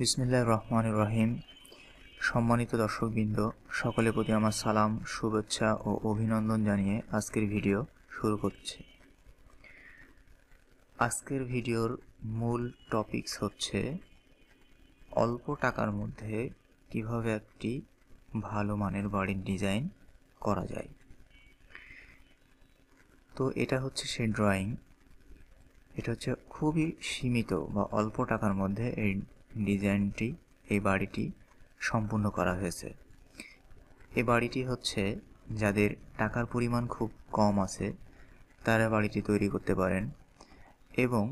বিসমিল্লাহ রহমান রহিম সম্মানিত দর্শকবৃন্দ সকলের প্রতি আমার সালাম শুভেচ্ছা ও অভিনন্দন জানিয়ে আজকের ভিডিও শুরু করছি আজকের ভিডিওর মূল টপিকস হচ্ছে অল্প টাকার মধ্যে কিভাবে একটি ভালো মানের বাড়ির ডিজাইন করা যায় তো এটা হচ্ছে সে ড্রয়িং এটা হচ্ছে খুবই সীমিত বা অল্প টাকার মধ্যে এই ডিজাইনটি এই বাড়িটি সম্পূর্ণ করা হয়েছে এই বাড়িটি হচ্ছে যাদের টাকার পরিমাণ খুব কম আছে তারা বাড়িটি তৈরি করতে পারেন এবং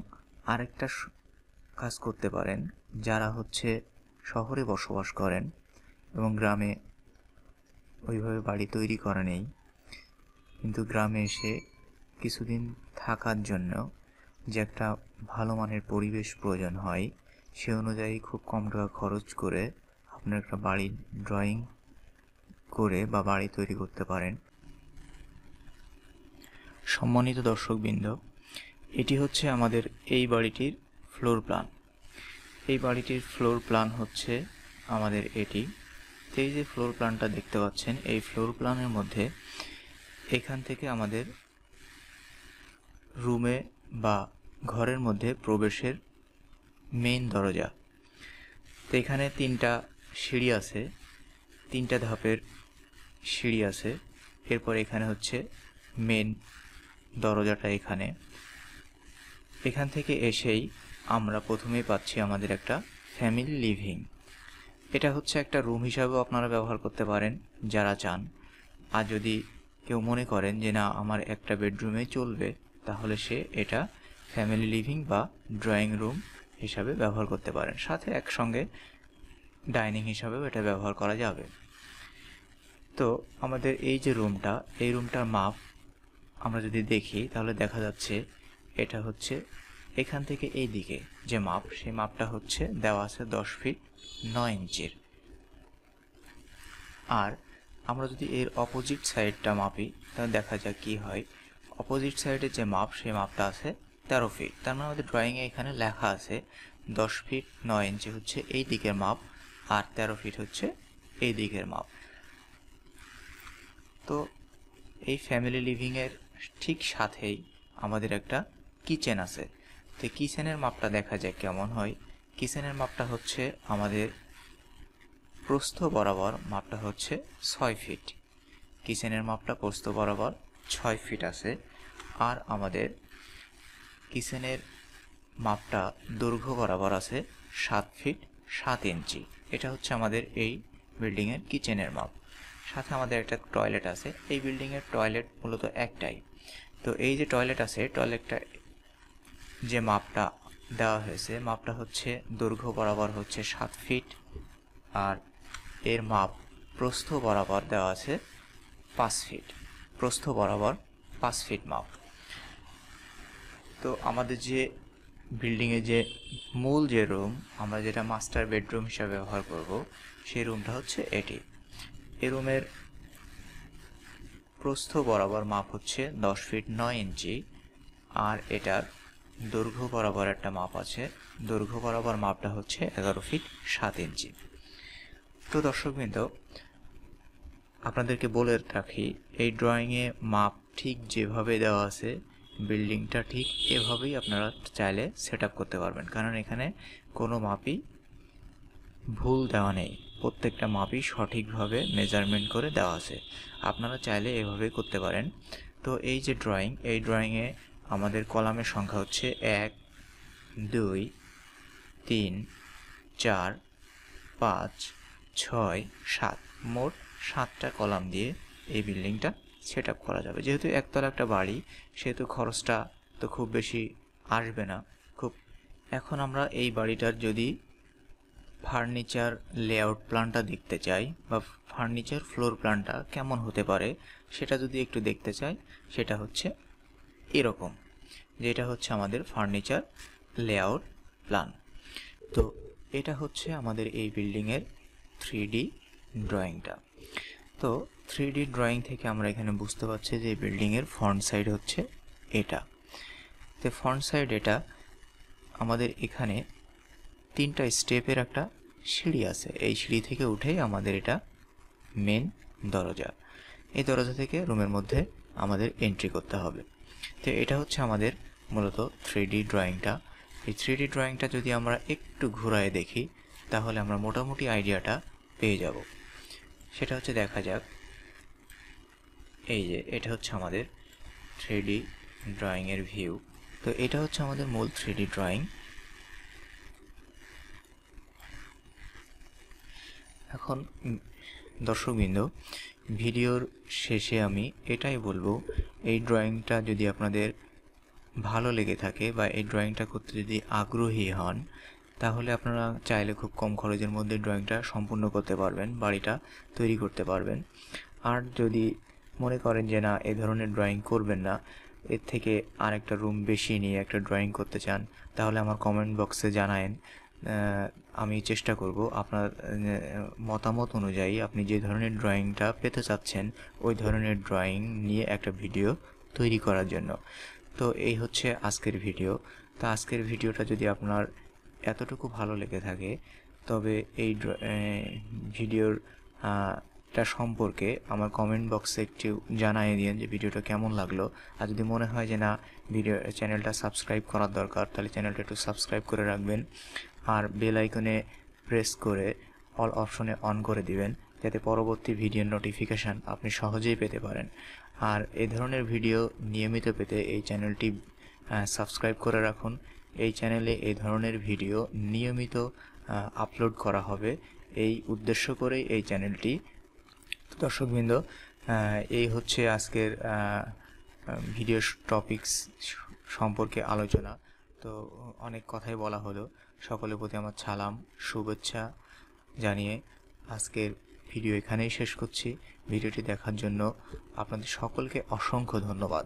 আরেকটা কাজ করতে পারেন যারা হচ্ছে শহরে বসবাস করেন এবং গ্রামে ওইভাবে বাড়ি তৈরি করা নেই কিন্তু গ্রামে এসে কিছুদিন থাকার জন্য যে একটা ভালো মানের পরিবেশ প্রয়োজন হয় সে অনুযায়ী খুব কম টাকা খরচ করে আপনার একটা বাড়ি ড্রয়িং করে বা বাড়ি তৈরি করতে পারেন সম্মানিত দর্শকবৃন্দ এটি হচ্ছে আমাদের এই বাড়িটির ফ্লোর প্ল্যান এই বাড়িটির ফ্লোর প্ল্যান হচ্ছে আমাদের এটি এই যে ফ্লোর প্ল্যানটা দেখতে পাচ্ছেন এই ফ্লোর প্ল্যানের মধ্যে এখান থেকে আমাদের রুমে বা ঘরের মধ্যে প্রবেশের মেইন দরজা তো এখানে তিনটা সিঁড়ি আছে তিনটা ধাপের সিঁড়ি আছে এরপর এখানে হচ্ছে মেন দরজাটা এখানে এখান থেকে এসেই আমরা প্রথমেই পাচ্ছি আমাদের একটা ফ্যামিলি লিভিং এটা হচ্ছে একটা রুম হিসাবেও আপনারা ব্যবহার করতে পারেন যারা চান আর যদি কেউ মনে করেন যে না আমার একটা বেডরুমে চলবে তাহলে সে এটা ফ্যামিলি লিভিং বা ড্রয়িং রুম হিসাবে ব্যবহার করতে পারেন সাথে একসঙ্গে ডাইনিং হিসাবেও এটা ব্যবহার করা যাবে তো আমাদের এই যে রুমটা এই রুমটার মাপ আমরা যদি দেখি তাহলে দেখা যাচ্ছে এটা হচ্ছে এখান থেকে এই দিকে যে মাপ সেই মাপটা হচ্ছে দেওয়া আছে দশ ফিট নয় ইঞ্চির আর আমরা যদি এর অপোজিট সাইডটা মাপি তাহলে দেখা যাক কী হয় অপোজিট সাইডের যে মাপ সেই মাপটা আছে তেরো ফিট তার মানে আমাদের ড্রয়িংয়ে এখানে লেখা আছে দশ ফিট নয় ইঞ্চি হচ্ছে এই দিকের মাপ আর তেরো ফিট হচ্ছে এই দিকের মাপ তো এই ফ্যামিলি লিভিংয়ের ঠিক সাথেই আমাদের একটা কিচেন আছে তো কিচেনের মাপটা দেখা যায় কেমন হয় কিচেনের মাপটা হচ্ছে আমাদের প্রস্থ বরাবর মাপটা হচ্ছে ছয় ফিট কিচেনের মাপটা প্রস্থ বরাবর ছয় ফিট আছে আর আমাদের কিচেনের মাপটা দৈর্ঘ্য বরাবর আছে সাত ফিট সাত ইঞ্চি এটা হচ্ছে আমাদের এই বিল্ডিংয়ের কিচেনের মাপ সাথে আমাদের একটা টয়লেট আছে এই বিল্ডিংয়ের টয়লেট মূলত একটাই তো এই যে টয়লেট আছে টয়লেটটা যে মাপটা দেওয়া হয়েছে মাপটা হচ্ছে দৈর্ঘ্য বরাবর হচ্ছে সাত ফিট আর এর মাপ প্রস্থ বরাবর দেওয়া আছে পাঁচ ফিট প্রস্থ বরাবর পাঁচ ফিট মাপ তো আমাদের যে বিল্ডিংয়ে যে মূল যে রুম আমরা যেটা মাস্টার বেডরুম হিসাবে ব্যবহার করব সেই রুমটা হচ্ছে এটি এই রুমের প্রস্থ বরাবর মাপ হচ্ছে দশ ফিট নয় ইঞ্চি আর এটার দৈর্ঘ্য বরাবর একটা মাপ আছে দৈর্ঘ্য বরাবর মাপটা হচ্ছে এগারো ফিট সাত ইঞ্চি তো দর্শকবৃন্দ আপনাদেরকে বলে রাখি এই ড্রয়িংয়ে মাপ ঠিক যেভাবে দেওয়া আছে বিল্ডিংটা ঠিক এভাবেই আপনারা চাইলে সেট করতে পারবেন কারণ এখানে কোনো মাপই ভুল দেওয়া নেই প্রত্যেকটা মাপই সঠিকভাবে মেজারমেন্ট করে দেওয়া আছে আপনারা চাইলে এভাবেই করতে পারেন তো এই যে ড্রয়িং এই ড্রয়িংয়ে আমাদের কলামের সংখ্যা হচ্ছে এক দুই তিন চার পাঁচ ছয় সাত মোট সাতটা কলাম দিয়ে এই বিল্ডিংটা সেট আপ করা যাবে যেহেতু একতলা একটা বাড়ি সেহেতু খরচটা তো খুব বেশি আসবে না খুব এখন আমরা এই বাড়িটার যদি ফার্নিচার লেআউট প্ল্যানটা দেখতে চাই বা ফার্নিচার ফ্লোর প্ল্যানটা কেমন হতে পারে সেটা যদি একটু দেখতে চাই সেটা হচ্ছে এরকম যেটা হচ্ছে আমাদের ফার্নিচার লেআউট প্ল্যান তো এটা হচ্ছে আমাদের এই বিল্ডিংয়ের থ্রি ডি ড্রয়িংটা তো থ্রি ডি ড্রয়িং থেকে আমরা এখানে বুঝতে পারছি যে এই বিল্ডিংয়ের ফ্রন্ট সাইড হচ্ছে এটা তো ফ্রন্ট সাইড এটা আমাদের এখানে তিনটা স্টেপের একটা সিঁড়ি আছে এই সিঁড়ি থেকে উঠেই আমাদের এটা মেন দরজা এই দরজা থেকে রুমের মধ্যে আমাদের এন্ট্রি করতে হবে তো এটা হচ্ছে আমাদের মূলত থ্রি ডি ড্রয়িংটা এই থ্রি ডি ড্রয়িংটা যদি আমরা একটু ঘুরায় দেখি তাহলে আমরা মোটামুটি আইডিয়াটা পেয়ে যাব সেটা হচ্ছে দেখা যাক এই যে এটা হচ্ছে আমাদের থ্রিডি ড্রয়িংয়ের ভিউ তো এটা হচ্ছে আমাদের মূল থ্রিডি ড্রয়িং এখন দর্শকবৃন্দ ভিডিওর শেষে আমি এটাই বলবো এই ড্রয়িংটা যদি আপনাদের ভালো লেগে থাকে বা এই ড্রয়িংটা করতে যদি আগ্রহী হন তাহলে আপনারা চাইলে খুব কম খরচের মধ্যে ড্রয়িংটা সম্পূর্ণ করতে পারবেন বাড়িটা তৈরি করতে পারবেন আর যদি মনে করেন যে না এ ধরনের ড্রয়িং করবেন না এর থেকে আরেকটা রুম বেশি নিয়ে একটা ড্রয়িং করতে চান তাহলে আমার কমেন্ট বক্সে জানায়েন আমি চেষ্টা করব আপনার মতামত অনুযায়ী আপনি যে ধরনের ড্রয়িংটা পেতে চাচ্ছেন ওই ধরনের ড্রয়িং নিয়ে একটা ভিডিও তৈরি করার জন্য তো এই হচ্ছে আজকের ভিডিও তা আজকের ভিডিওটা যদি আপনার এতটুকু ভালো লেগে থাকে তবে এই ভিডিওর ভিডিওটা সম্পর্কে আমার কমেন্ট বক্সে একটু জানাই দিন যে ভিডিওটা কেমন লাগলো আর যদি মনে হয় যে না ভিডিও চ্যানেলটা সাবস্ক্রাইব করার দরকার তাহলে চ্যানেলটা একটু সাবস্ক্রাইব করে রাখবেন আর বেল আইকনে প্রেস করে অল অপশনে অন করে দিবেন যাতে পরবর্তী ভিডিওর নোটিফিকেশান আপনি সহজেই পেতে পারেন আর এ ধরনের ভিডিও নিয়মিত পেতে এই চ্যানেলটি সাবস্ক্রাইব করে রাখুন এই চ্যানেলে এই ধরনের ভিডিও নিয়মিত আপলোড করা হবে এই উদ্দেশ্য করে এই চ্যানেলটি দর্শকবৃন্দ এই হচ্ছে আজকের ভিডিও টপিকস সম্পর্কে আলোচনা তো অনেক কথাই বলা হলো সকলের প্রতি আমার ছালাম শুভেচ্ছা জানিয়ে আজকের ভিডিও এখানেই শেষ করছি ভিডিওটি দেখার জন্য আপনাদের সকলকে অসংখ্য ধন্যবাদ